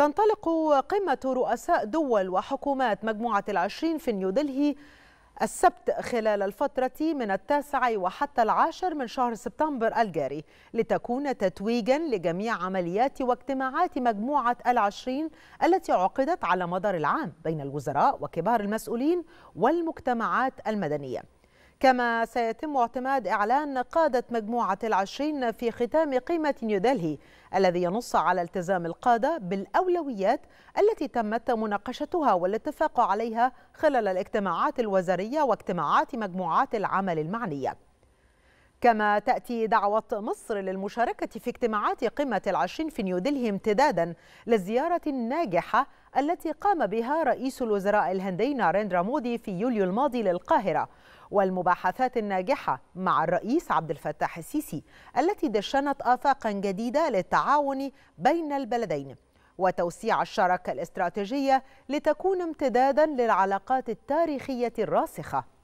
تنطلق قمة رؤساء دول وحكومات مجموعة العشرين في نيودلهي السبت خلال الفترة من التاسع وحتى العاشر من شهر سبتمبر الجاري لتكون تتويجا لجميع عمليات واجتماعات مجموعة العشرين التي عقدت على مدار العام بين الوزراء وكبار المسؤولين والمجتمعات المدنية كما سيتم اعتماد إعلان قادة مجموعة العشرين في ختام قيمة نيودلهي الذي ينص على التزام القادة بالأولويات التي تمت مناقشتها والاتفاق عليها خلال الاجتماعات الوزارية واجتماعات مجموعات العمل المعنية كما تأتي دعوة مصر للمشاركة في اجتماعات قمة العشرين في نيودلهي امتدادا للزيارة الناجحة التي قام بها رئيس الوزراء الهندي ناريندرا مودي في يوليو الماضي للقاهرة والمباحثات الناجحة مع الرئيس عبد الفتاح السيسي التي دشنت آفاقا جديدة للتعاون بين البلدين وتوسيع الشراكة الاستراتيجية لتكون امتدادا للعلاقات التاريخية الراسخة